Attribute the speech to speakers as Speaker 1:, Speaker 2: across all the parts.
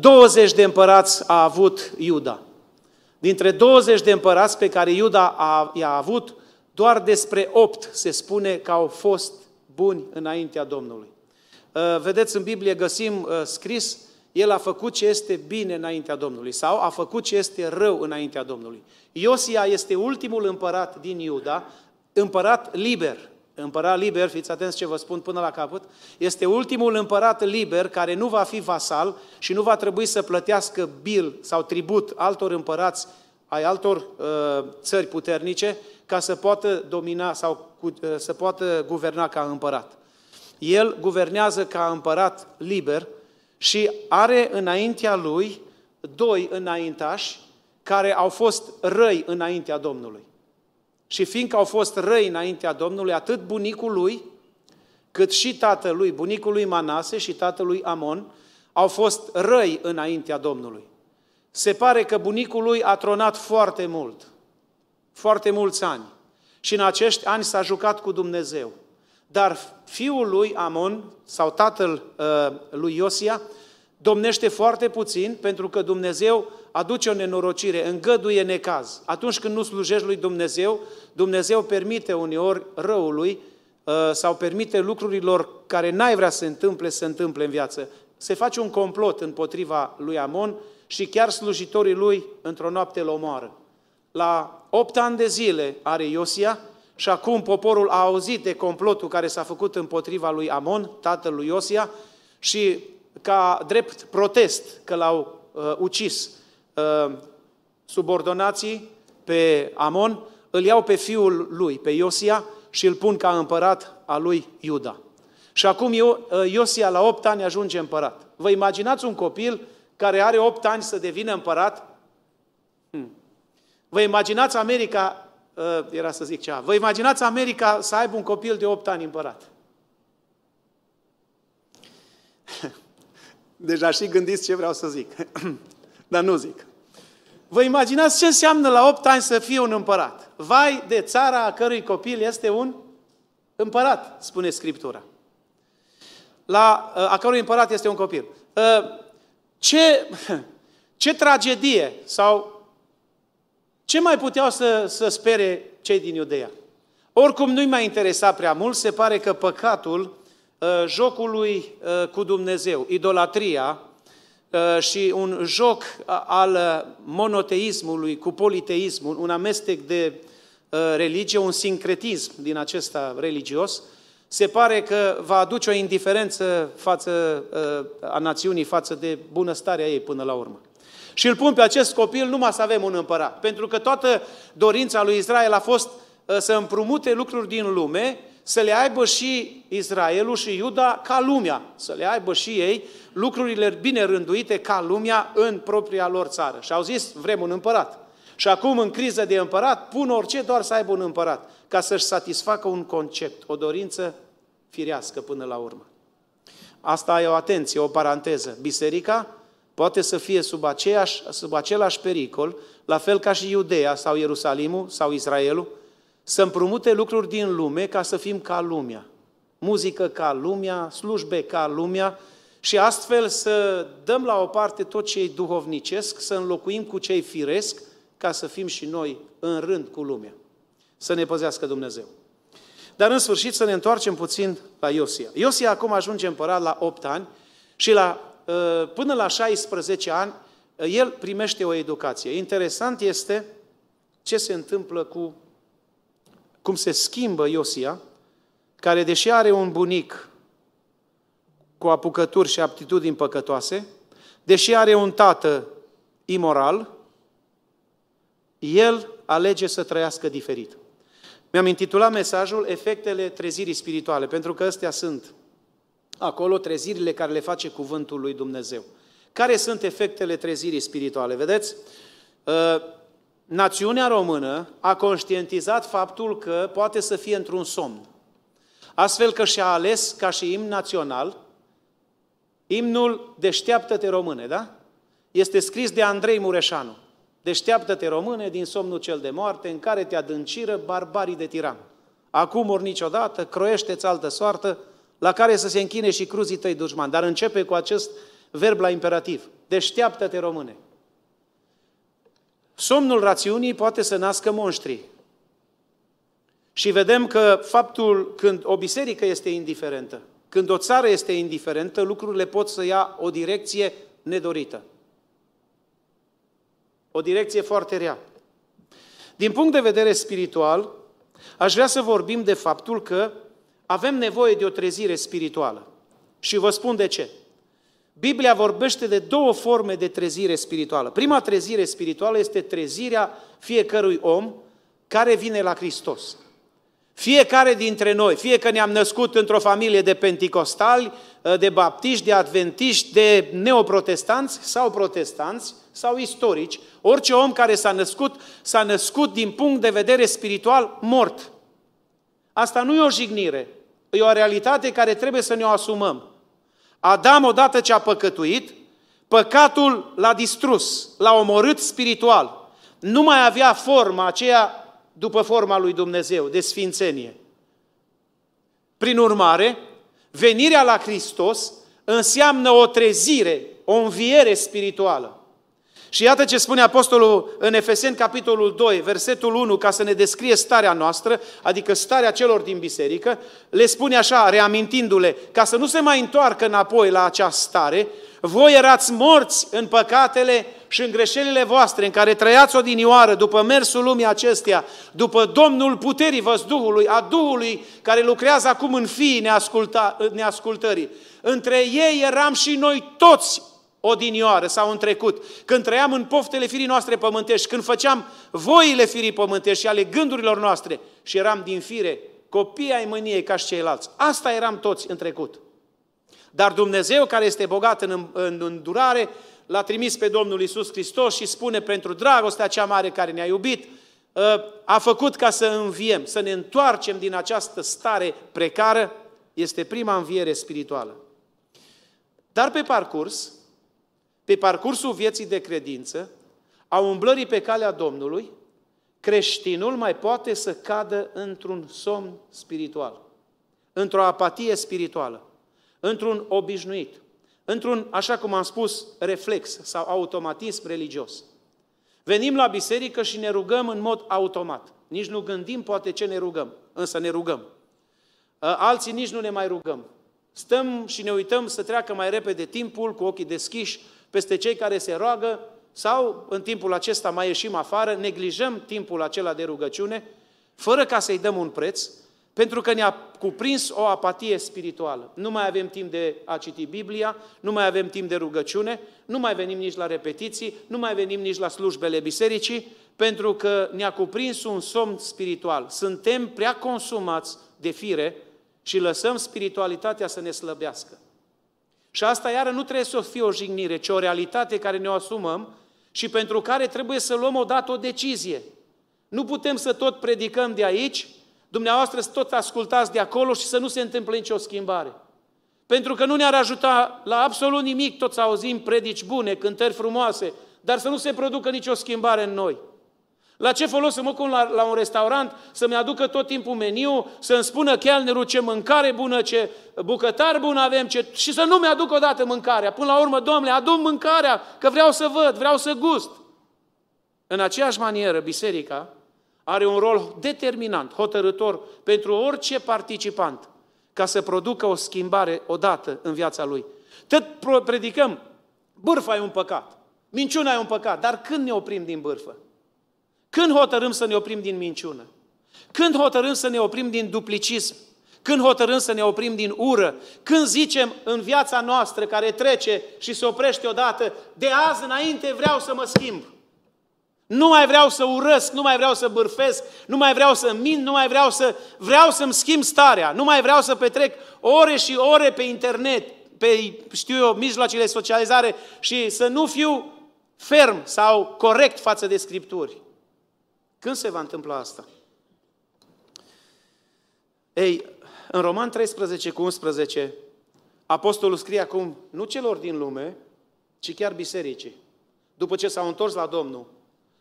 Speaker 1: 20 de împărați a avut Iuda. Dintre 20 de împărați pe care Iuda a, i-a avut, doar despre 8 se spune că au fost buni înaintea Domnului. Uh, vedeți, în Biblie găsim uh, scris, el a făcut ce este bine înaintea Domnului sau a făcut ce este rău înaintea Domnului. Iosia este ultimul împărat din Iuda, împărat liber, Împărat liber, fiți atenți ce vă spun până la capăt, este ultimul împărat liber care nu va fi vasal și nu va trebui să plătească bil sau tribut altor împărați ai altor uh, țări puternice ca să poată domina sau cu, uh, să poată guverna ca împărat. El guvernează ca împărat liber și are înaintea lui doi înaintași care au fost răi înaintea Domnului. Și fiindcă au fost răi înaintea Domnului, atât bunicul lui, cât și tatălui, bunicul lui Manase și tatălui Amon, au fost răi înaintea Domnului. Se pare că bunicul lui a tronat foarte mult, foarte mulți ani. Și în acești ani s-a jucat cu Dumnezeu. Dar fiul lui Amon, sau tatăl uh, lui Iosia, domnește foarte puțin, pentru că Dumnezeu aduce o nenorocire, îngăduie necaz. Atunci când nu slujești lui Dumnezeu, Dumnezeu permite uneori răului uh, sau permite lucrurilor care n-ai vrea să se întâmple, să se întâmple în viață. Se face un complot împotriva lui Amon și chiar slujitorii lui într-o noapte îl omoară. La opt ani de zile are Iosia și acum poporul a auzit de complotul care s-a făcut împotriva lui Amon, tatăl lui Iosia, și ca drept protest că l-au uh, ucis uh, subordonații pe Amon, îl iau pe fiul lui, pe Iosia, și îl pun ca împărat al lui Iuda. Și acum uh, Iosia la 8 ani ajunge împărat. Vă imaginați un copil care are 8 ani să devină împărat? Hmm. Vă imaginați America, uh, era să zic ceva, vă imaginați America să aibă un copil de 8 ani împărat? Deja și gândiți ce vreau să zic. Dar nu zic. Vă imaginați ce înseamnă la 8 ani să fie un împărat? Vai de țara a cărui copil este un împărat, spune Scriptura. La, a cărui împărat este un copil. Ă, ce, ce tragedie sau ce mai puteau să, să spere cei din Iudeea? Oricum nu-i mai interesa prea mult, se pare că păcatul Uh, jocului uh, cu Dumnezeu, idolatria uh, și un joc al monoteismului cu politeismul, un amestec de religie, un sincretism din acesta religios, se pare că va aduce o indiferență față a națiunii, față de bunăstarea ei până la urmă. Și îl pun pe acest copil numai să avem un împărat. Pentru că toată dorința lui Israel a fost să împrumute lucruri din lume să le aibă și Israelul și Iuda ca lumea, să le aibă și ei lucrurile bine rânduite ca lumea în propria lor țară. Și au zis, vrem un împărat. Și acum, în criză de împărat, pun orice doar să aibă un împărat, ca să-și satisfacă un concept, o dorință firească până la urmă. Asta e o atenție, o paranteză. Biserica poate să fie sub, aceeași, sub același pericol, la fel ca și Iudea sau Ierusalimul sau Israelul, să împrumute lucruri din lume ca să fim ca lumea. Muzică ca lumea, slujbe ca lumea și astfel să dăm la o parte tot ce e duhovnicesc, să înlocuim cu cei firesc ca să fim și noi în rând cu lumea. Să ne păzească Dumnezeu. Dar în sfârșit să ne întoarcem puțin la Iosia. Iosia acum ajunge împărat la 8 ani și la, ă, până la 16 ani ă, el primește o educație. Interesant este ce se întâmplă cu cum se schimbă Iosia, care deși are un bunic cu apucături și aptitudini păcătoase, deși are un tată imoral, el alege să trăiască diferit. Mi-am intitulat mesajul Efectele trezirii spirituale, pentru că astea sunt acolo trezirile care le face cuvântul lui Dumnezeu. Care sunt efectele trezirii spirituale? Vedeți? Uh, națiunea română a conștientizat faptul că poate să fie într-un somn. Astfel că și-a ales ca și imn național imnul Deșteaptă-te române, da? Este scris de Andrei Mureșanu. Deșteaptă-te române din somnul cel de moarte în care te adânciră barbarii de tiran. Acum ori niciodată, croiește-ți altă soartă, la care să se închine și cruzii tăi dușman. Dar începe cu acest verb la imperativ. Deșteaptă-te române. Somnul rațiunii poate să nască monștri. Și vedem că faptul când o biserică este indiferentă, când o țară este indiferentă, lucrurile pot să ia o direcție nedorită. O direcție foarte rea. Din punct de vedere spiritual, aș vrea să vorbim de faptul că avem nevoie de o trezire spirituală. Și vă spun de ce. Biblia vorbește de două forme de trezire spirituală. Prima trezire spirituală este trezirea fiecărui om care vine la Hristos. Fiecare dintre noi, fie că ne-am născut într-o familie de penticostali, ă, de baptiști, de adventiști, de neoprotestanți sau protestanți sau istorici, orice om care s-a născut, s-a născut din punct de vedere spiritual mort. Asta nu e o jignire, e o realitate care trebuie să ne o asumăm. Adam, odată ce a păcătuit, păcatul l-a distrus, l-a omorât spiritual. Nu mai avea forma aceea după forma lui Dumnezeu, de sfințenie. Prin urmare, venirea la Hristos înseamnă o trezire, o înviere spirituală. Și iată ce spune Apostolul în Efeseni, capitolul 2, versetul 1, ca să ne descrie starea noastră, adică starea celor din biserică, le spune așa, reamintindu-le, ca să nu se mai întoarcă înapoi la această stare, voi erați morți în păcatele și în greșelile voastre, în care trăiați odinioară, după mersul lumii acesteia, după Domnul puterii văzduhului, a Duhului care lucrează acum în fiii neasculta, neascultării. Între ei eram și noi toți odinioară sau în trecut, când trăiam în poftele firii noastre pământești, când făceam voile firii pământești și ale gândurilor noastre și eram din fire copii ai mâniei ca și ceilalți. Asta eram toți în trecut. Dar Dumnezeu, care este bogat în, în durare, l-a trimis pe Domnul Isus Hristos și spune pentru dragostea cea mare care ne-a iubit, ă, a făcut ca să înviem, să ne întoarcem din această stare precară, este prima înviere spirituală. Dar pe parcurs, pe parcursul vieții de credință, a umblării pe calea Domnului, creștinul mai poate să cadă într-un somn spiritual, într-o apatie spirituală, într-un obișnuit, într-un, așa cum am spus, reflex sau automatism religios. Venim la biserică și ne rugăm în mod automat. Nici nu gândim poate ce ne rugăm, însă ne rugăm. Ă, alții nici nu ne mai rugăm. Stăm și ne uităm să treacă mai repede timpul cu ochii deschiși peste cei care se roagă sau în timpul acesta mai ieșim afară, neglijăm timpul acela de rugăciune, fără ca să-i dăm un preț, pentru că ne-a cuprins o apatie spirituală. Nu mai avem timp de a citi Biblia, nu mai avem timp de rugăciune, nu mai venim nici la repetiții, nu mai venim nici la slujbele bisericii, pentru că ne-a cuprins un somn spiritual. Suntem prea consumați de fire și lăsăm spiritualitatea să ne slăbească. Și asta, iară, nu trebuie să fie o jignire, ci o realitate care ne o asumăm și pentru care trebuie să luăm odată o decizie. Nu putem să tot predicăm de aici, dumneavoastră să tot ascultați de acolo și să nu se întâmple nicio schimbare. Pentru că nu ne-ar ajuta la absolut nimic tot să auzim predici bune, cântări frumoase, dar să nu se producă nicio schimbare în noi. La ce folos să mă cum la, la un restaurant, să-mi aducă tot timpul meniu, să-mi spună chelnerul ce mâncare bună, ce bucătar bun avem, ce... și să nu-mi aduc odată mâncarea. Până la urmă, Domnule, adu mâncarea, că vreau să văd, vreau să gust. În aceeași manieră, biserica are un rol determinant, hotărător pentru orice participant ca să producă o schimbare odată în viața lui. Tot predicăm, bârfa e un păcat, minciuna e un păcat, dar când ne oprim din bârfă? Când hotărâm să ne oprim din minciună? Când hotărâm să ne oprim din duplicism? Când hotărâm să ne oprim din ură? Când zicem în viața noastră care trece și se oprește odată, de azi înainte vreau să mă schimb. Nu mai vreau să urăsc, nu mai vreau să bârfesc, nu mai vreau să mint, nu mai vreau să... Vreau să-mi schimb starea, nu mai vreau să petrec ore și ore pe internet, pe, știu eu, mijloacele socializare și să nu fiu ferm sau corect față de Scripturi. Când se va întâmpla asta? Ei, în Roman 13 cu 11, apostolul scrie acum nu celor din lume, ci chiar bisericii. După ce s-au întors la Domnul,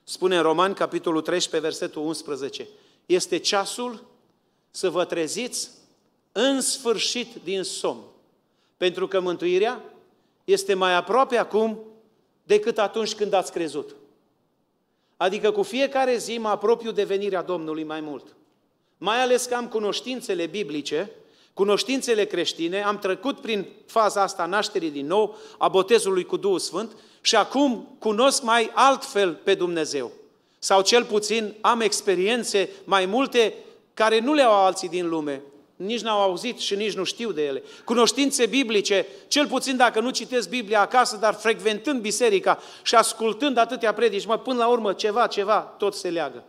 Speaker 1: spune în Roman, capitolul 13, versetul 11, este ceasul să vă treziți în sfârșit din somn, pentru că mântuirea este mai aproape acum decât atunci când ați crezut. Adică cu fiecare zi mă apropiu de venirea Domnului mai mult. Mai ales că am cunoștințele biblice, cunoștințele creștine, am trecut prin faza asta nașterii din nou, a botezului cu Duhul Sfânt și acum cunosc mai altfel pe Dumnezeu. Sau cel puțin am experiențe mai multe care nu le au alții din lume, nici n-au auzit și nici nu știu de ele. Cunoștințe biblice, cel puțin dacă nu citesc Biblia acasă, dar frecventând biserica și ascultând atâtea predici, mă, până la urmă ceva, ceva, tot se leagă.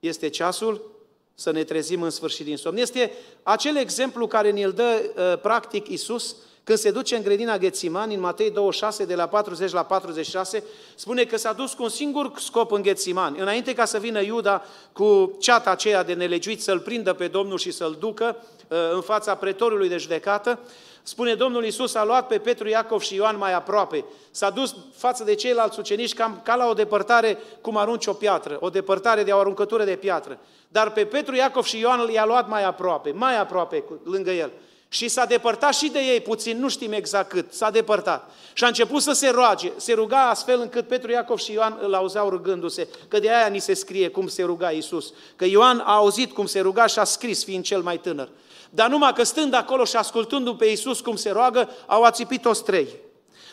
Speaker 1: Este ceasul să ne trezim în sfârșit din somn. Este acel exemplu care ne-l dă uh, practic Isus când se duce în grădina Ghețiman, în Matei 26, de la 40 la 46, spune că s-a dus cu un singur scop în Ghețiman. Înainte ca să vină Iuda cu ceata aceea de nelegiuit să-l prindă pe Domnul și să-l ducă uh, în fața pretorului de judecată, Spune Domnul Iisus, a luat pe Petru, Iacov și Ioan mai aproape. S-a dus față de ceilalți uceniști cam, ca la o depărtare cum arunci o piatră, o depărtare de o aruncătură de piatră. Dar pe Petru, Iacov și Ioan i-a luat mai aproape, mai aproape lângă el. Și s-a depărtat și de ei puțin, nu știm exact cât, s-a depărtat. Și a început să se roage, se ruga astfel încât Petru, Iacov și Ioan îl auzeau rugându-se, că de aia ni se scrie cum se ruga Iisus, că Ioan a auzit cum se ruga și a scris, fiind cel mai tânăr. Dar numai că stând acolo și ascultându pe Iisus cum se roagă, au ațipit o trei.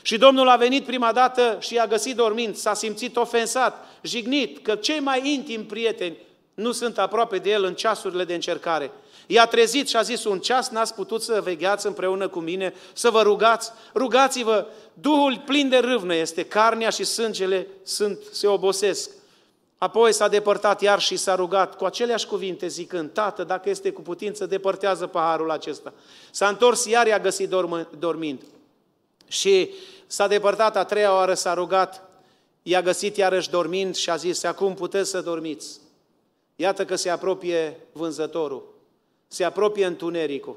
Speaker 1: Și Domnul a venit prima dată și i-a găsit dormind, s-a simțit ofensat, jignit, că cei mai intimi prieteni nu sunt aproape de el în ceasurile de încercare – I-a trezit și a zis, un ceas n-ați putut să vegheați împreună cu mine, să vă rugați, rugați-vă, Duhul plin de râvnă este, carnea și sângele sunt, se obosesc. Apoi s-a depărtat iar și s-a rugat cu aceleași cuvinte, zicând, Tată, dacă este cu putință, depărtează paharul acesta. S-a întors iar, i-a găsit dorm- dormind. Și s-a depărtat a treia oară, s-a rugat, i-a găsit iarăși dormind și a zis, acum puteți să dormiți. Iată că se apropie vânzătorul. Se apropie întunericul.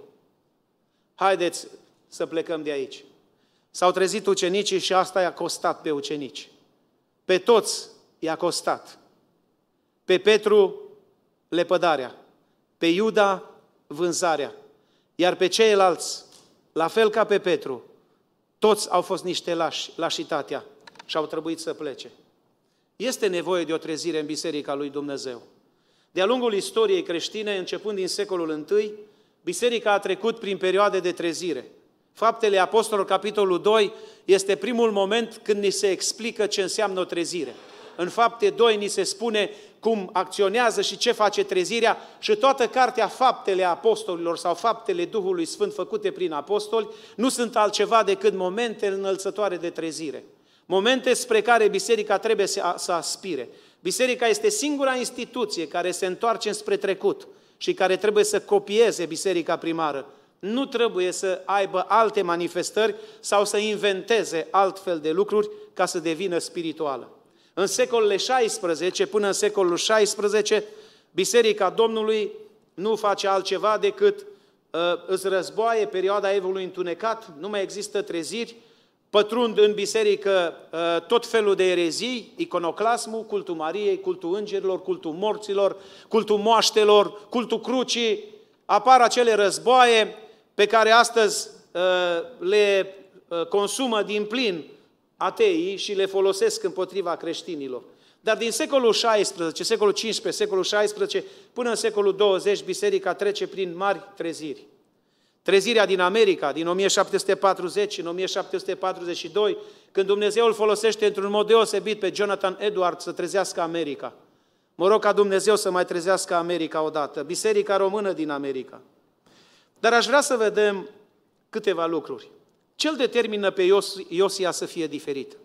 Speaker 1: Haideți să plecăm de aici. S-au trezit ucenicii și asta i-a costat pe ucenici. Pe toți i-a costat. Pe Petru, lepădarea. Pe Iuda, vânzarea. Iar pe ceilalți, la fel ca pe Petru, toți au fost niște lași, lașitatea și au trebuit să plece. Este nevoie de o trezire în Biserica lui Dumnezeu. De-a lungul istoriei creștine, începând din secolul I, biserica a trecut prin perioade de trezire. Faptele Apostolului, capitolul 2, este primul moment când ni se explică ce înseamnă o trezire. În fapte 2 ni se spune cum acționează și ce face trezirea și toată cartea Faptele Apostolilor sau Faptele Duhului Sfânt făcute prin apostoli nu sunt altceva decât momente înălțătoare de trezire. Momente spre care biserica trebuie să aspire. Biserica este singura instituție care se întoarce spre trecut și care trebuie să copieze biserica primară. Nu trebuie să aibă alte manifestări sau să inventeze altfel de lucruri ca să devină spirituală. În secolele 16 până în secolul 16, Biserica Domnului nu face altceva decât uh, îți războaie perioada evului întunecat, nu mai există treziri, pătrund în biserică uh, tot felul de erezii, iconoclasmul, cultul Mariei, cultul îngerilor, cultul morților, cultul moaștelor, cultul crucii, apar acele războaie pe care astăzi uh, le uh, consumă din plin ateii și le folosesc împotriva creștinilor. Dar din secolul XVI, secolul XV, secolul XVI, până în secolul XX, biserica trece prin mari treziri. Trezirea din America, din 1740 în 1742, când Dumnezeu îl folosește într-un mod deosebit pe Jonathan Edwards să trezească America. Mă rog ca Dumnezeu să mai trezească America odată, Biserica Română din America. Dar aș vrea să vedem câteva lucruri. Ce îl determină pe Ios- Iosia să fie diferit?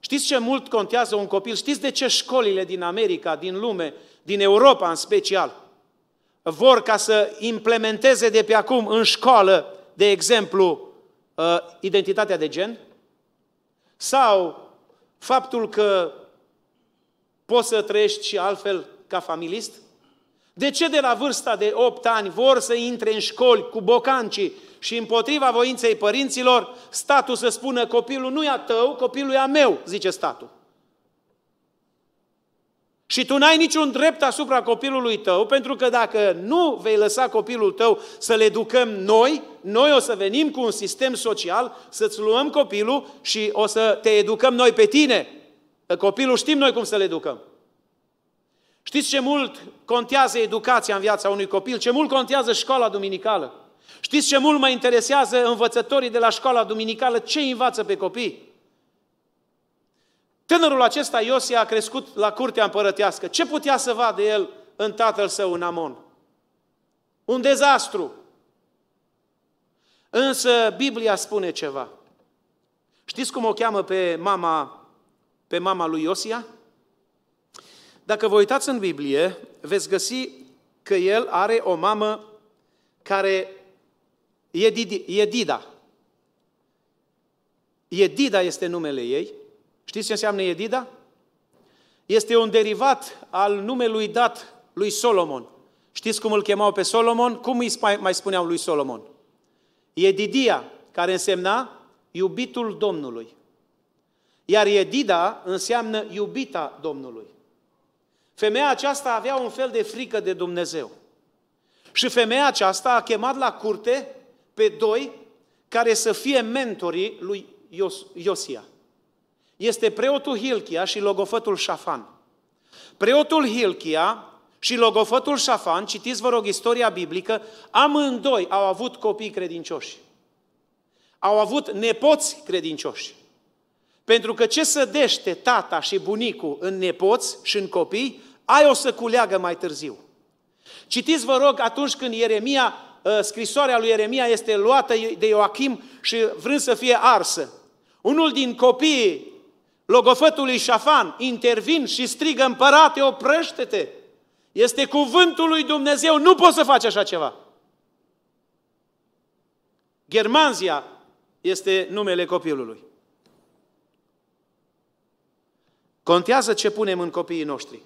Speaker 1: Știți ce mult contează un copil? Știți de ce școlile din America, din lume, din Europa în special, vor ca să implementeze de pe acum în școală, de exemplu, uh, identitatea de gen? Sau faptul că poți să trăiești și altfel ca familist? De ce de la vârsta de 8 ani vor să intre în școli cu bocancii și împotriva voinței părinților, statul să spună copilul nu e a tău, copilul e a meu, zice statul. Și tu n-ai niciun drept asupra copilului tău, pentru că dacă nu vei lăsa copilul tău să-l educăm noi, noi o să venim cu un sistem social, să-ți luăm copilul și o să te educăm noi pe tine. Copilul știm noi cum să-l educăm. Știți ce mult contează educația în viața unui copil? Ce mult contează școala duminicală? Știți ce mult mă interesează învățătorii de la școala duminicală? Ce învață pe copii? Tânărul acesta, Iosia, a crescut la curtea împărătească. Ce putea să vadă el în tatăl său, în Amon? Un dezastru. Însă Biblia spune ceva. Știți cum o cheamă pe mama, pe mama lui Iosia? Dacă vă uitați în Biblie, veți găsi că el are o mamă care e, e Dida. E Dida este numele ei Știți ce înseamnă Edida? Este un derivat al numelui dat lui Solomon. Știți cum îl chemau pe Solomon? Cum îi mai spuneau lui Solomon? Edidia, care însemna iubitul Domnului. Iar Edida înseamnă iubita Domnului. Femeia aceasta avea un fel de frică de Dumnezeu. Și femeia aceasta a chemat la curte pe doi care să fie mentorii lui Ios- este preotul Hilchia și logofătul Șafan. Preotul Hilchia și logofătul Șafan, citiți vă rog istoria biblică, amândoi au avut copii credincioși. Au avut nepoți credincioși. Pentru că ce sădește tata și bunicul în nepoți și în copii, ai o să culeagă mai târziu. Citiți, vă rog, atunci când Ieremia, ă, scrisoarea lui Ieremia este luată de Ioachim și vrând să fie arsă. Unul din copiii lui Șafan, intervin și strigă, împărate, oprește-te! Este cuvântul lui Dumnezeu, nu poți să faci așa ceva! Germanzia este numele copilului. Contează ce punem în copiii noștri.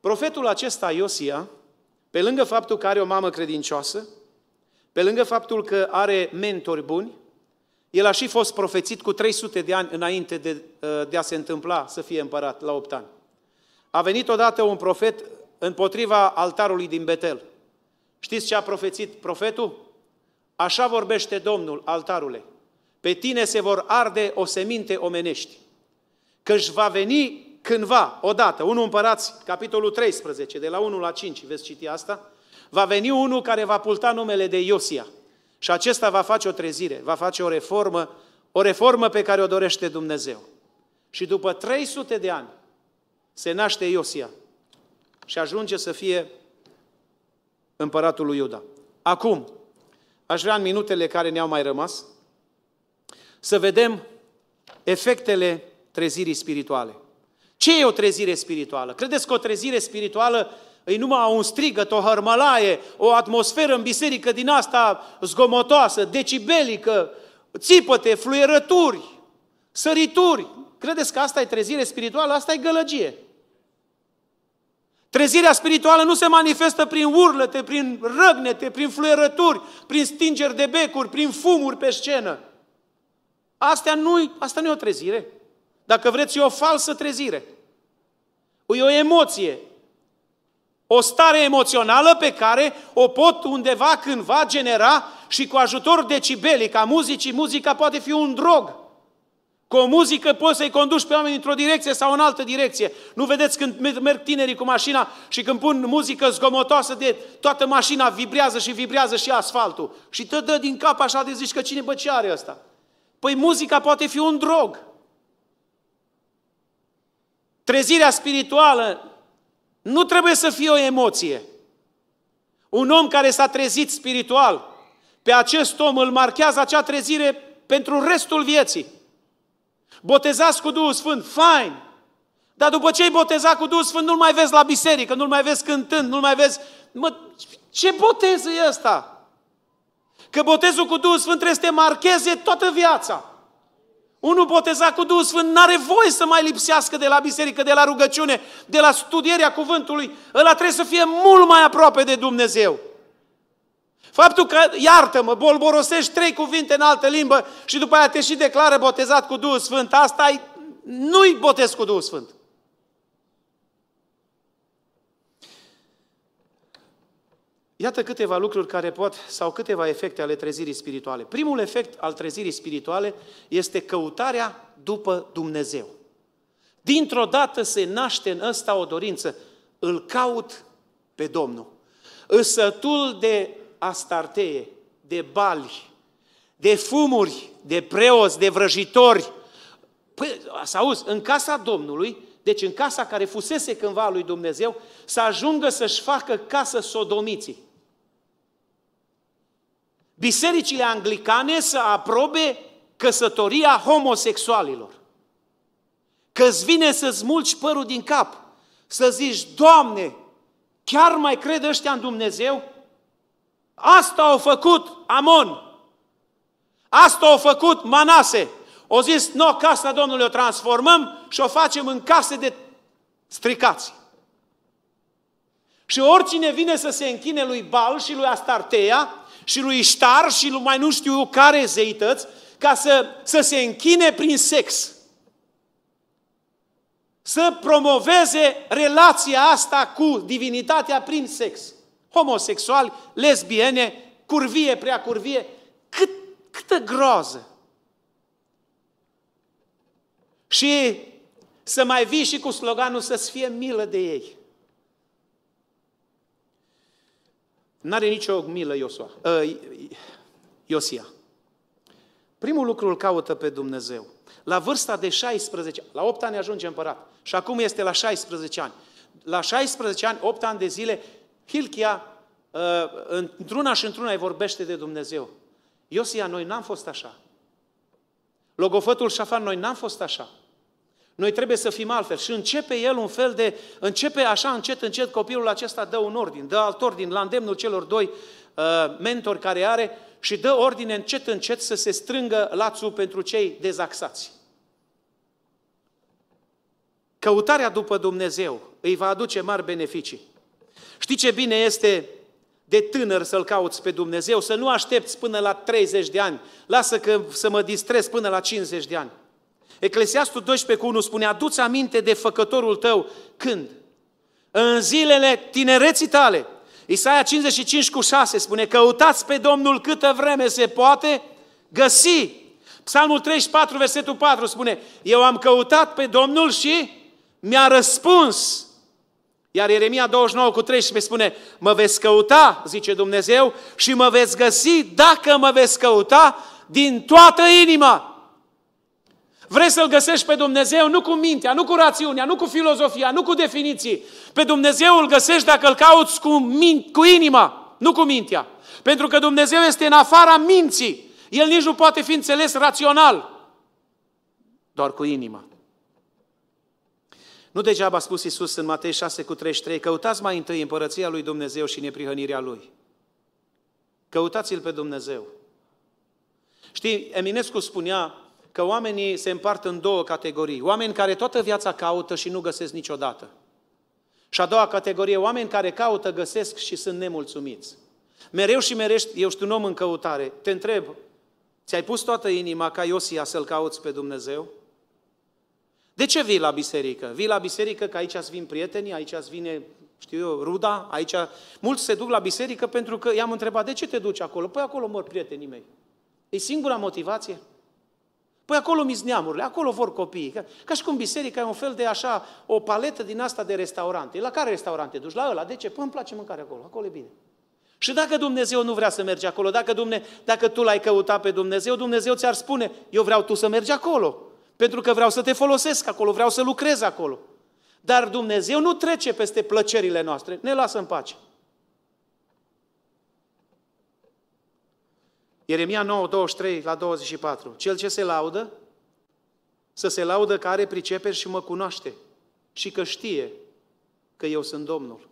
Speaker 1: Profetul acesta, Iosia, pe lângă faptul că are o mamă credincioasă, pe lângă faptul că are mentori buni, el a și fost profețit cu 300 de ani înainte de, uh, de a se întâmpla să fie împărat la 8 ani. A venit odată un profet împotriva altarului din Betel. Știți ce a profețit profetul? Așa vorbește Domnul, altarule. Pe tine se vor arde o seminte omenești. își va veni cândva, odată, unul împărați, capitolul 13, de la 1 la 5, veți citi asta, va veni unul care va pulta numele de Iosia – și acesta va face o trezire, va face o reformă, o reformă pe care o dorește Dumnezeu. Și după 300 de ani se naște Iosia și ajunge să fie împăratul lui Iuda. Acum, aș vrea în minutele care ne-au mai rămas să vedem efectele trezirii spirituale. Ce e o trezire spirituală? Credeți că o trezire spirituală îi numai un strigăt, o hărmălaie, o atmosferă în biserică din asta zgomotoasă, decibelică, țipăte, fluierături, sărituri. Credeți că asta e trezire spirituală? Asta e gălăgie. Trezirea spirituală nu se manifestă prin urlete, prin răgnete, prin fluierături, prin stingeri de becuri, prin fumuri pe scenă. Astea nu asta nu e o trezire. Dacă vreți, e o falsă trezire. E o emoție, o stare emoțională pe care o pot undeva cândva genera și cu ajutor decibelii, ca muzicii, muzica poate fi un drog. Cu o muzică poți să-i conduci pe oameni într-o direcție sau în altă direcție. Nu vedeți când merg tinerii cu mașina și când pun muzică zgomotoasă de toată mașina vibrează și vibrează și asfaltul. Și te dă din cap așa de zici că cine bă ce are ăsta? Păi muzica poate fi un drog. Trezirea spirituală nu trebuie să fie o emoție. Un om care s-a trezit spiritual, pe acest om îl marchează acea trezire pentru restul vieții. Botezați cu Duhul Sfânt, fain! Dar după ce ai botezat cu Duhul Sfânt, nu-l mai vezi la biserică, nu-l mai vezi cântând, nu-l mai vezi... Mă, ce botez e ăsta? Că botezul cu Duhul Sfânt trebuie să te marcheze toată viața. Unul botezat cu Duhul Sfânt n-are voie să mai lipsească de la biserică, de la rugăciune, de la studierea cuvântului. Ăla trebuie să fie mult mai aproape de Dumnezeu. Faptul că, iartă-mă, bolborosești trei cuvinte în altă limbă și după aia te și declară botezat cu Duhul Sfânt, asta nu-i botez cu Duhul Sfânt. Iată câteva lucruri care pot, sau câteva efecte ale trezirii spirituale. Primul efect al trezirii spirituale este căutarea după Dumnezeu. Dintr-o dată se naște în ăsta o dorință. Îl caut pe Domnul. Însătul de astartee, de bali, de fumuri, de preoți, de vrăjitori. Păi, să auzi, în casa Domnului, deci în casa care fusese cândva lui Dumnezeu, să ajungă să-și facă casă sodomiții bisericile anglicane să aprobe căsătoria homosexualilor. că îți vine să-ți mulci părul din cap, să zici, Doamne, chiar mai cred ăștia în Dumnezeu? Asta au făcut Amon, asta au făcut Manase. O zis, nu, no, casa Domnului o transformăm și o facem în case de stricați. Și oricine vine să se închine lui Bal și lui Astartea, și lui Iștar și lui mai nu știu care zeități ca să, să se închine prin sex. Să promoveze relația asta cu divinitatea prin sex. Homosexuali, lesbiene, curvie, prea curvie. Cât, câtă groază! Și să mai vii și cu sloganul să-ți fie milă de ei. N-are nicio milă Iosua, uh, Iosia. Primul lucru îl caută pe Dumnezeu. La vârsta de 16, la 8 ani ajunge împărat. Și acum este la 16 ani. La 16 ani, 8 ani de zile, Hilchia uh, într-una și într-una îi vorbește de Dumnezeu. Iosia, noi n-am fost așa. Logofătul Șafan, noi n-am fost așa. Noi trebuie să fim altfel. Și începe el un fel de, începe așa încet, încet, copilul acesta dă un ordin, dă alt ordin, la îndemnul celor doi uh, mentori care are și dă ordine încet, încet să se strângă lațul pentru cei dezaxați. Căutarea după Dumnezeu îi va aduce mari beneficii. Știi ce bine este de tânăr să-L cauți pe Dumnezeu, să nu aștepți până la 30 de ani, lasă că să mă distrez până la 50 de ani. Eclesiastul 12 cu 1 spune, adu-ți aminte de făcătorul tău când? În zilele tinereții tale. Isaia 55 cu 6 spune, căutați pe Domnul câtă vreme se poate găsi. Psalmul 34, versetul 4 spune, eu am căutat pe Domnul și mi-a răspuns. Iar Ieremia 29 cu 13 spune, mă veți căuta, zice Dumnezeu, și mă veți găsi dacă mă veți căuta din toată inima. Vrei să-L găsești pe Dumnezeu nu cu mintea, nu cu rațiunea, nu cu filozofia, nu cu definiții. Pe Dumnezeu îl găsești dacă îl cauți cu, min- cu inima, nu cu mintea. Pentru că Dumnezeu este în afara minții. El nici nu poate fi înțeles rațional, doar cu inima. Nu degeaba a spus Isus în Matei 6 cu 33, căutați mai întâi împărăția lui Dumnezeu și neprihănirea lui. Căutați-L pe Dumnezeu. Știi, Eminescu spunea, că oamenii se împart în două categorii. Oameni care toată viața caută și nu găsesc niciodată. Și a doua categorie, oameni care caută, găsesc și sunt nemulțumiți. Mereu și mereu știu un om în căutare. Te întreb, ți-ai pus toată inima ca Iosia să-L cauți pe Dumnezeu? De ce vii la biserică? Vii la biserică că aici îți vin prietenii, aici îți vine, știu eu, ruda, aici... Mulți se duc la biserică pentru că i-am întrebat, de ce te duci acolo? Păi acolo mor prietenii mei. E singura motivație? Păi acolo mi neamurile, acolo vor copiii. Ca, ca și cum biserica e un fel de așa, o paletă din asta de restaurante. La care restaurante duci? La ăla. De ce? Păi îmi place mâncare acolo, acolo e bine. Și dacă Dumnezeu nu vrea să mergi acolo, dacă, Dumne, dacă tu l-ai căutat pe Dumnezeu, Dumnezeu ți-ar spune, eu vreau tu să mergi acolo, pentru că vreau să te folosesc acolo, vreau să lucrez acolo. Dar Dumnezeu nu trece peste plăcerile noastre, ne lasă în pace. Ieremia 9, 23 la 24. Cel ce se laudă, să se laudă că are priceperi și mă cunoaște și că știe că eu sunt Domnul.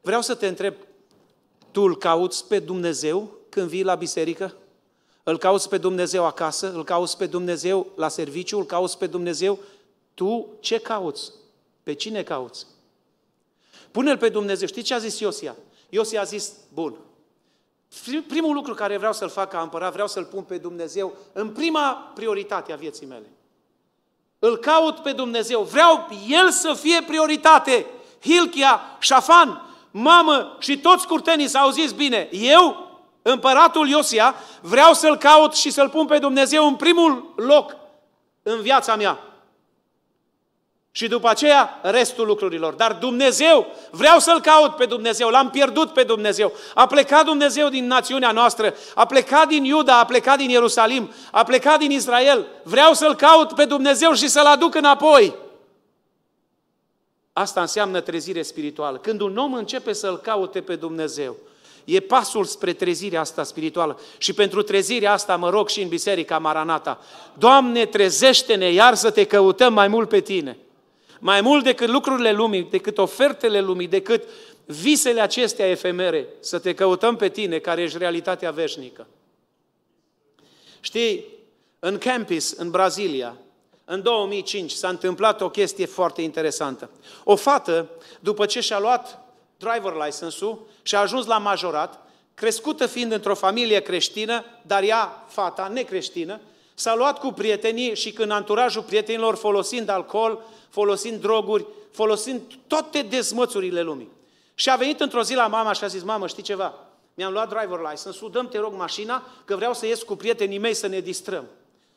Speaker 1: Vreau să te întreb, tu îl cauți pe Dumnezeu când vii la biserică? Îl cauți pe Dumnezeu acasă? Îl cauți pe Dumnezeu la serviciu? Îl cauți pe Dumnezeu? Tu ce cauți? Pe cine cauți? Pune-l pe Dumnezeu. Știi ce a zis Iosia? Iosia a zis, bun, primul lucru care vreau să-l fac ca împărat, vreau să-l pun pe Dumnezeu în prima prioritate a vieții mele. Îl caut pe Dumnezeu, vreau El să fie prioritate. Hilchia, Șafan, mamă și toți curtenii s-au zis bine, eu, împăratul Iosia, vreau să-L caut și să-L pun pe Dumnezeu în primul loc în viața mea. Și după aceea, restul lucrurilor. Dar Dumnezeu, vreau să-L caut pe Dumnezeu, l-am pierdut pe Dumnezeu. A plecat Dumnezeu din națiunea noastră, a plecat din Iuda, a plecat din Ierusalim, a plecat din Israel. Vreau să-L caut pe Dumnezeu și să-L aduc înapoi. Asta înseamnă trezire spirituală. Când un om începe să-L caute pe Dumnezeu, e pasul spre trezirea asta spirituală. Și pentru trezirea asta mă rog și în Biserica Maranata. Doamne, trezește-ne iar să te căutăm mai mult pe Tine mai mult decât lucrurile lumii, decât ofertele lumii, decât visele acestea efemere, să te căutăm pe tine, care ești realitatea veșnică. Știi, în Campis, în Brazilia, în 2005 s-a întâmplat o chestie foarte interesantă. O fată, după ce și-a luat driver license-ul și a ajuns la majorat, crescută fiind într-o familie creștină, dar ea, fata necreștină, S-a luat cu prietenii și când anturajul prietenilor, folosind alcool, folosind droguri, folosind toate dezmățurile lumii. Și a venit într-o zi la mama și a zis, mamă, știi ceva? Mi-am luat driver license, sudăm te rog mașina, că vreau să ies cu prietenii mei să ne distrăm.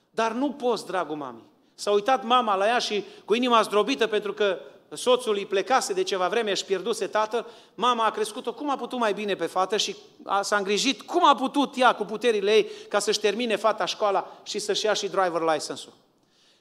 Speaker 1: Dar nu poți, dragul mami. S-a uitat mama la ea și cu inima zdrobită pentru că soțul îi plecase de ceva vreme, își pierduse tatăl, mama a crescut-o cum a putut mai bine pe fată și a, s-a îngrijit cum a putut ea cu puterile ei ca să-și termine fata școala și să-și ia și driver license-ul.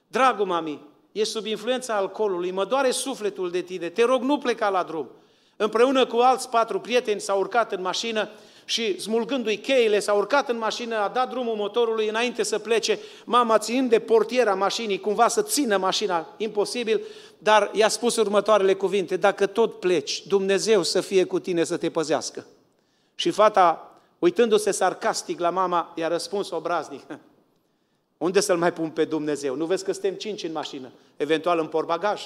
Speaker 1: Dragul mami, e sub influența alcoolului, mă doare sufletul de tine, te rog nu pleca la drum. Împreună cu alți patru prieteni s au urcat în mașină și smulgându-i cheile, s-a urcat în mașină, a dat drumul motorului înainte să plece, mama ținând de portiera mașinii, cumva să țină mașina, imposibil, dar i-a spus următoarele cuvinte, dacă tot pleci, Dumnezeu să fie cu tine să te păzească. Și fata, uitându-se sarcastic la mama, i-a răspuns obraznic, unde să-L mai pun pe Dumnezeu? Nu vezi că suntem cinci în mașină, eventual în porbagaj.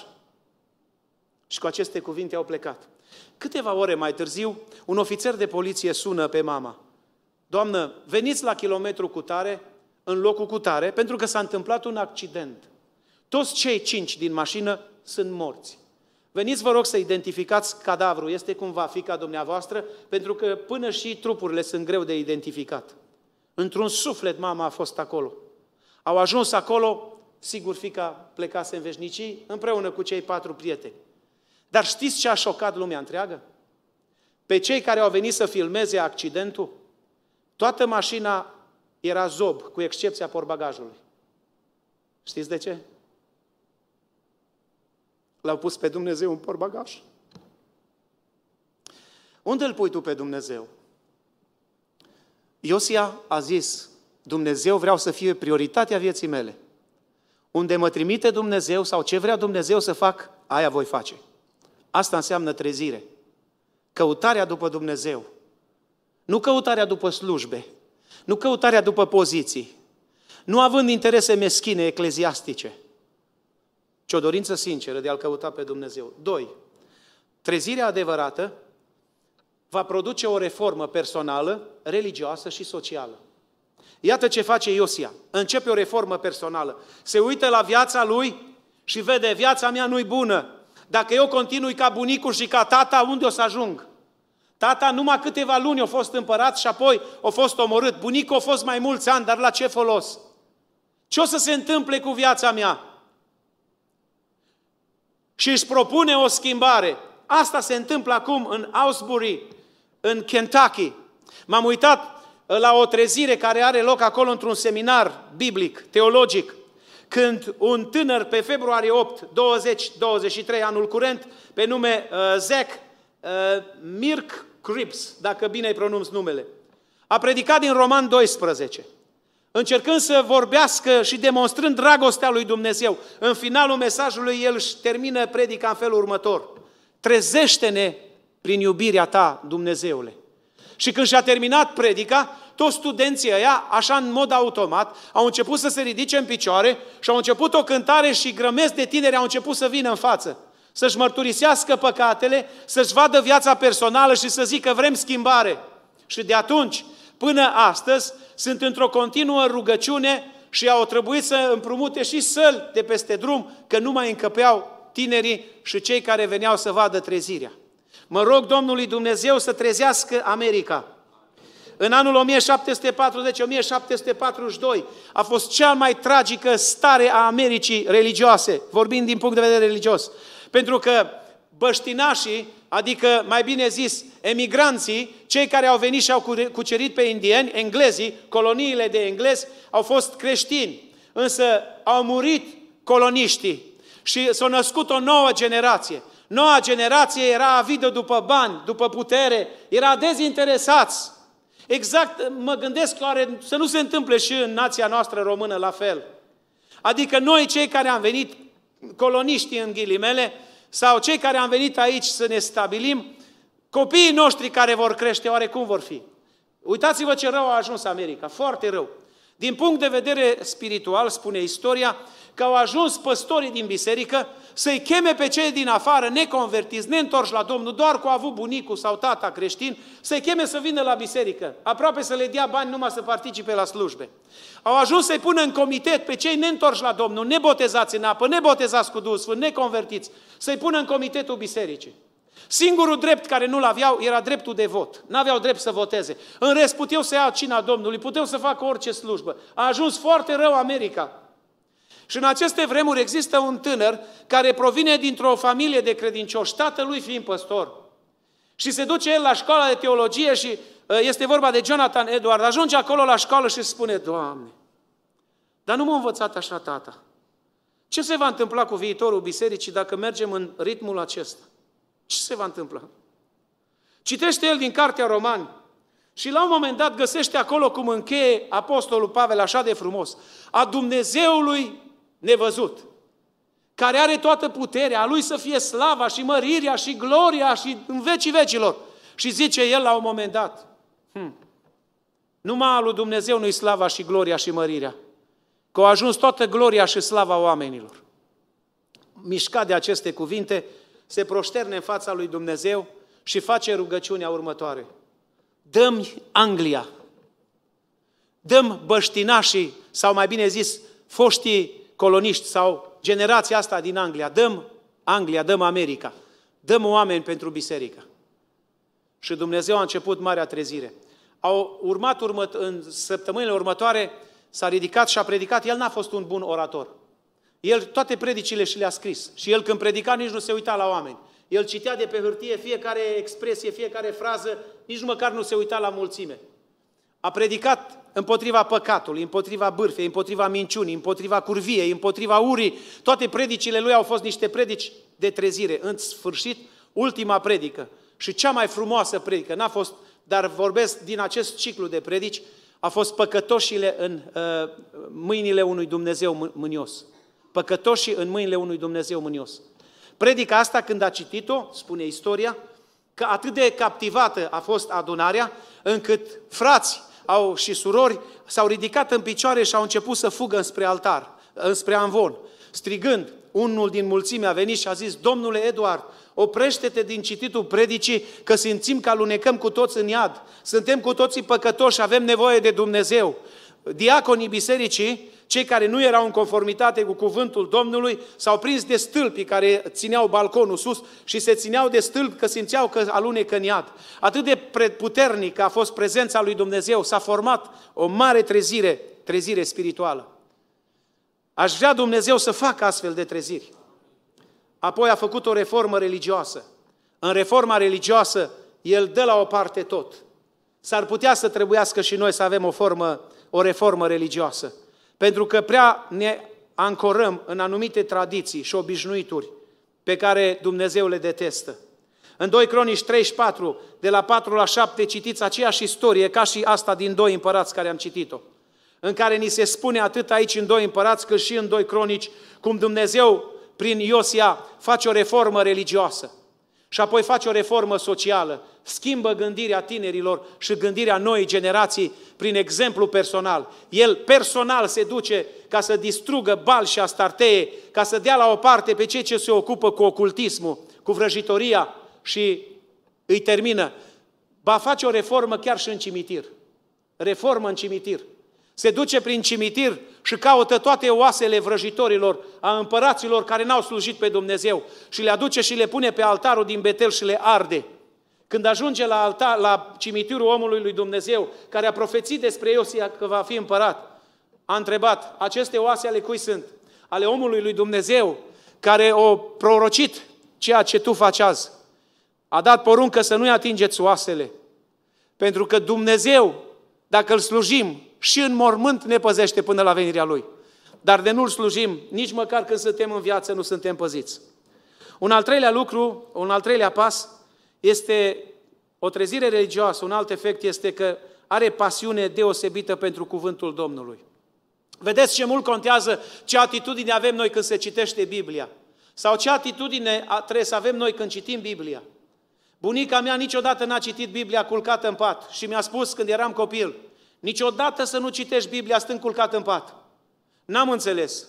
Speaker 1: Și cu aceste cuvinte au plecat. Câteva ore mai târziu, un ofițer de poliție sună pe mama. Doamnă, veniți la kilometru cu tare, în locul cu tare, pentru că s-a întâmplat un accident. Toți cei cinci din mașină sunt morți. Veniți, vă rog, să identificați cadavrul. Este cumva fica dumneavoastră, pentru că până și trupurile sunt greu de identificat. Într-un suflet mama a fost acolo. Au ajuns acolo, sigur fica plecase în veșnicii, împreună cu cei patru prieteni. Dar știți ce a șocat lumea întreagă? Pe cei care au venit să filmeze accidentul, toată mașina era zob, cu excepția porbagajului. Știți de ce? L-au pus pe Dumnezeu în porbagaj. Unde îl pui tu pe Dumnezeu? Iosia a zis, Dumnezeu vreau să fie prioritatea vieții mele. Unde mă trimite Dumnezeu sau ce vrea Dumnezeu să fac, aia voi face. Asta înseamnă trezire. Căutarea după Dumnezeu. Nu căutarea după slujbe. Nu căutarea după poziții. Nu având interese meschine ecleziastice, ci o dorință sinceră de a-L căuta pe Dumnezeu. Doi, trezirea adevărată va produce o reformă personală, religioasă și socială. Iată ce face Iosia. Începe o reformă personală. Se uită la viața lui și vede, viața mea nu-i bună. Dacă eu continui ca bunicul și ca tata, unde o să ajung? Tata numai câteva luni a fost împărat și apoi a fost omorât. Bunicul a fost mai mulți ani, dar la ce folos? Ce o să se întâmple cu viața mea? Și își propune o schimbare. Asta se întâmplă acum în Ausbury, în Kentucky. M-am uitat uh, la o trezire care are loc acolo într-un seminar biblic, teologic când un tânăr pe februarie 8, 20-23, anul curent, pe nume uh, Zach uh, Mirk Crips, dacă bine îi pronunț numele, a predicat din Roman 12, încercând să vorbească și demonstrând dragostea lui Dumnezeu. În finalul mesajului el își termină predica în felul următor. Trezește-ne prin iubirea ta, Dumnezeule. Și când și-a terminat predica, toți studenții ăia, așa în mod automat, au început să se ridice în picioare și au început o cântare și grămesc de tineri au început să vină în față. Să-și mărturisească păcatele, să-și vadă viața personală și să zică vrem schimbare. Și de atunci până astăzi sunt într-o continuă rugăciune și au trebuit să împrumute și săl de peste drum, că nu mai încăpeau tinerii și cei care veneau să vadă trezirea. Mă rog Domnului Dumnezeu să trezească America, în anul 1740-1742 a fost cea mai tragică stare a Americii religioase, vorbind din punct de vedere religios. Pentru că băștinașii, adică mai bine zis emigranții, cei care au venit și au cucerit pe indieni, englezii, coloniile de englezi, au fost creștini. Însă au murit coloniștii și s-a născut o nouă generație. Noua generație era avidă după bani, după putere, era dezinteresați Exact, mă gândesc oare să nu se întâmple și în nația noastră română la fel. Adică noi, cei care am venit, coloniști în ghilimele, sau cei care am venit aici să ne stabilim, copiii noștri care vor crește, oare cum vor fi? Uitați-vă ce rău a ajuns America, foarte rău. Din punct de vedere spiritual, spune istoria, că au ajuns păstorii din biserică să-i cheme pe cei din afară, neconvertiți, neîntorși la Domnul, doar cu avut bunicul sau tata creștin, să-i cheme să vină la biserică, aproape să le dea bani numai să participe la slujbe. Au ajuns să-i pună în comitet pe cei neîntorși la Domnul, nebotezați în apă, nebotezați cu Duhul Sfânt, neconvertiți, să-i pună în comitetul bisericii. Singurul drept care nu-l aveau era dreptul de vot. N-aveau drept să voteze. În rest, puteau să ia cina Domnului, puteau să facă orice slujbă. A ajuns foarte rău America. Și în aceste vremuri există un tânăr care provine dintr-o familie de credincioși, tatălui fiind păstor. Și se duce el la școala de teologie și uh, este vorba de Jonathan Edward. Ajunge acolo la școală și spune, Doamne, dar nu m-a învățat așa tata. Ce se va întâmpla cu viitorul bisericii dacă mergem în ritmul acesta? Ce se va întâmpla? Citește el din Cartea Romani și la un moment dat găsește acolo cum încheie Apostolul Pavel așa de frumos. A Dumnezeului nevăzut, care are toată puterea, a Lui să fie slava și mărirea și gloria și în vecii vecilor. Și zice El la un moment dat, hm, numai al lui Dumnezeu nu-i slava și gloria și mărirea, că au ajuns toată gloria și slava oamenilor. Mișcat de aceste cuvinte, se proșterne în fața lui Dumnezeu și face rugăciunea următoare. dăm Anglia, dăm băștinașii, sau mai bine zis, foștii coloniști sau generația asta din Anglia, dăm Anglia, dăm America, dăm oameni pentru biserică. Și Dumnezeu a început marea trezire. Au urmat urmă, în săptămânile următoare, s-a ridicat și a predicat. El n-a fost un bun orator. El toate predicile și le-a scris. Și el când predica nici nu se uita la oameni. El citea de pe hârtie fiecare expresie, fiecare frază, nici măcar nu se uita la mulțime a predicat împotriva păcatului, împotriva bârfei, împotriva minciunii, împotriva curviei, împotriva urii. Toate predicile lui au fost niște predici de trezire. În sfârșit, ultima predică și cea mai frumoasă predică, n-a fost, dar vorbesc din acest ciclu de predici, a fost păcătoșile în uh, mâinile unui Dumnezeu mânios. Păcătoșii în mâinile unui Dumnezeu mânios. Predica asta, când a citit-o, spune istoria, că atât de captivată a fost adunarea, încât frații au, și surori s-au ridicat în picioare și au început să fugă spre altar, spre anvon, strigând, unul din mulțime a venit și a zis, Domnule Eduard, oprește-te din cititul predicii, că simțim că alunecăm cu toți în iad, suntem cu toții păcătoși, avem nevoie de Dumnezeu. Diaconii bisericii cei care nu erau în conformitate cu cuvântul Domnului s-au prins de stâlpi care țineau balconul sus și se țineau de stâlpi că simțeau că alunecă în iad. Atât de puternică a fost prezența lui Dumnezeu, s-a format o mare trezire, trezire spirituală. Aș vrea Dumnezeu să facă astfel de treziri. Apoi a făcut o reformă religioasă. În reforma religioasă, el dă la o parte tot. S-ar putea să trebuiască și noi să avem o formă, o reformă religioasă. Pentru că prea ne ancorăm în anumite tradiții și obișnuituri pe care Dumnezeu le detestă. În 2 Cronici 34, de la 4 la 7, citiți aceeași istorie ca și asta din doi împărați care am citit-o, în care ni se spune atât aici în doi împărați cât și în doi cronici, cum Dumnezeu prin Iosia face o reformă religioasă. Și apoi face o reformă socială, schimbă gândirea tinerilor și gândirea noii generații prin exemplu personal. El personal se duce ca să distrugă bal și astartee, ca să dea la o parte pe cei ce se ocupă cu ocultismul, cu vrăjitoria și îi termină. Va face o reformă chiar și în cimitir. Reformă în cimitir. Se duce prin cimitir și caută toate oasele vrăjitorilor, a împăraților care n-au slujit pe Dumnezeu și le aduce și le pune pe altarul din Betel și le arde. Când ajunge la, altar, la cimitirul omului lui Dumnezeu, care a profețit despre Iosia că va fi împărat, a întrebat, aceste oase ale cui sunt? Ale omului lui Dumnezeu, care o prorocit ceea ce tu faci azi. A dat poruncă să nu-i atingeți oasele. Pentru că Dumnezeu, dacă îl slujim, și în mormânt ne păzește până la venirea Lui. Dar de nu-L slujim, nici măcar când suntem în viață, nu suntem păziți. Un al treilea lucru, un al treilea pas, este o trezire religioasă. Un alt efect este că are pasiune deosebită pentru cuvântul Domnului. Vedeți ce mult contează ce atitudine avem noi când se citește Biblia. Sau ce atitudine trebuie să avem noi când citim Biblia. Bunica mea niciodată n-a citit Biblia culcată în pat și mi-a spus când eram copil – Niciodată să nu citești Biblia stând culcat în pat. N-am înțeles.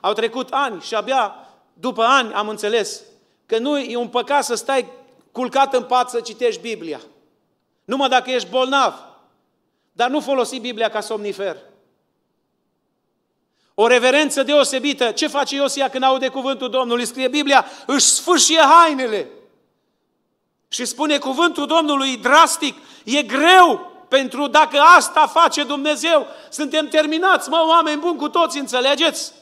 Speaker 1: Au trecut ani și abia după ani am înțeles că nu e un păcat să stai culcat în pat să citești Biblia. Numai dacă ești bolnav. Dar nu folosi Biblia ca somnifer. O reverență deosebită. Ce face Iosia când aude cuvântul Domnului? Scrie Biblia, își sfârșie hainele. Și spune cuvântul Domnului drastic, e greu pentru dacă asta face Dumnezeu, suntem terminați, mă, oameni buni, cu toți, înțelegeți?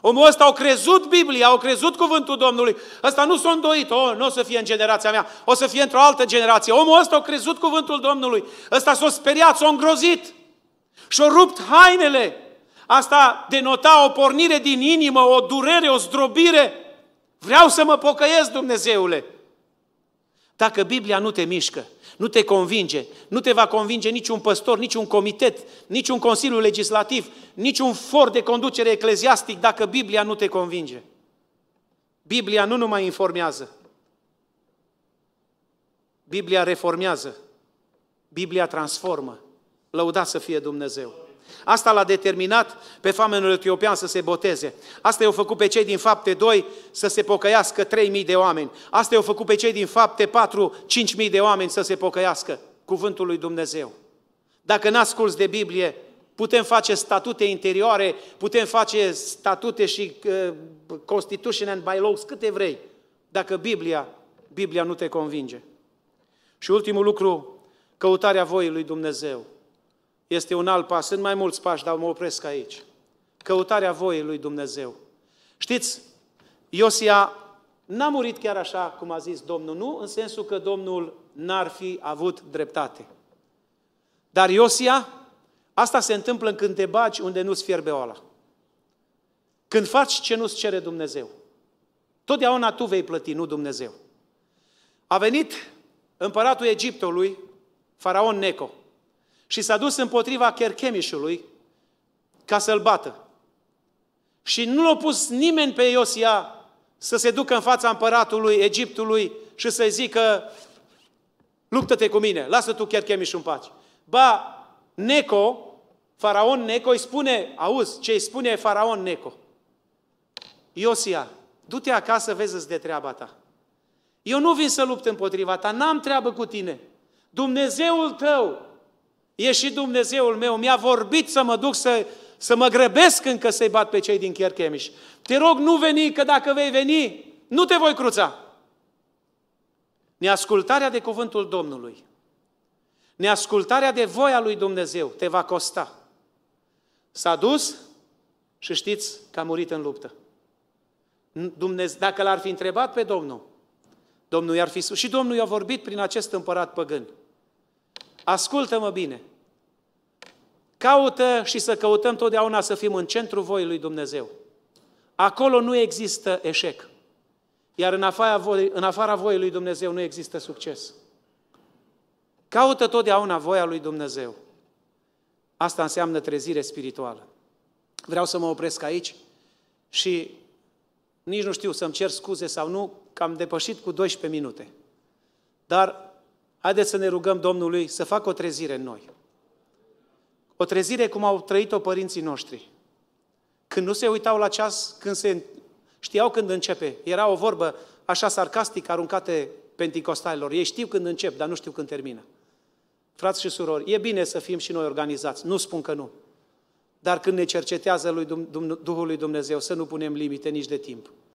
Speaker 1: Omul ăsta au crezut Biblia, au crezut cuvântul Domnului. Ăsta nu s-a îndoit, o, oh, nu o să fie în generația mea, o să fie într-o altă generație. Omul ăsta au crezut cuvântul Domnului. Ăsta s-a speriat, s-a îngrozit și-a rupt hainele. Asta denota o pornire din inimă, o durere, o zdrobire. Vreau să mă pocăiesc, Dumnezeule. Dacă Biblia nu te mișcă, nu te convinge, nu te va convinge niciun păstor, niciun comitet, niciun consiliu legislativ, niciun for de conducere ecleziastic dacă Biblia nu te convinge. Biblia nu numai informează, Biblia reformează, Biblia transformă. Lăudați să fie Dumnezeu! Asta l-a determinat pe famenul etiopian să se boteze. Asta i-au făcut pe cei din fapte 2 să se pocăiască 3.000 de oameni. Asta i-au făcut pe cei din fapte 4, 5.000 de oameni să se pocăiască. Cuvântul lui Dumnezeu. Dacă n-asculți de Biblie, putem face statute interioare, putem face statute și uh, Constitution and Bylaws, câte vrei. Dacă Biblia, Biblia nu te convinge. Și ultimul lucru, căutarea voii lui Dumnezeu este un alt pas. Sunt mai mulți pași, dar mă opresc aici. Căutarea voiei lui Dumnezeu. Știți, Iosia n-a murit chiar așa cum a zis Domnul, nu în sensul că Domnul n-ar fi avut dreptate. Dar Iosia, asta se întâmplă când te baci unde nu-ți fierbe oala. Când faci ce nu-ți cere Dumnezeu. Totdeauna tu vei plăti, nu Dumnezeu. A venit împăratul Egiptului, faraon Neco, și s-a dus împotriva Cherchemișului ca să-l bată. Și nu l-a pus nimeni pe Iosia să se ducă în fața împăratului Egiptului și să-i zică luptă-te cu mine, lasă tu Cherchemișul în pace. Ba, Neco, faraon Neco îi spune, auzi, ce îi spune faraon Neco? Iosia, du-te acasă, vezi de treaba ta. Eu nu vin să lupt împotriva ta, n-am treabă cu tine. Dumnezeul tău E și Dumnezeul meu, mi-a vorbit să mă duc să, să mă grăbesc încă să-i bat pe cei din Cherchemiș. Te rog, nu veni, că dacă vei veni, nu te voi cruța. Neascultarea de cuvântul Domnului, neascultarea de voia lui Dumnezeu te va costa. S-a dus și știți că a murit în luptă. Dumnezeu, dacă l-ar fi întrebat pe Domnul, Domnul i-ar fi și Domnul i-a vorbit prin acest împărat păgân. Ascultă-mă bine. Caută și să căutăm totdeauna să fim în centrul voii lui Dumnezeu. Acolo nu există eșec. Iar în afara, voii, în afara voii lui Dumnezeu nu există succes. Caută totdeauna voia lui Dumnezeu. Asta înseamnă trezire spirituală. Vreau să mă opresc aici și nici nu știu să-mi cer scuze sau nu, că am depășit cu 12 minute. Dar Haideți să ne rugăm Domnului să facă o trezire în noi. O trezire cum au trăit-o părinții noștri. Când nu se uitau la ceas, când se știau când începe. Era o vorbă așa sarcastică, aruncată penticostalilor. Ei știu când încep, dar nu știu când termină. Frați și surori, e bine să fim și noi organizați, nu spun că nu. Dar când ne cercetează lui Duhul lui Dumnezeu, să nu punem limite nici de timp.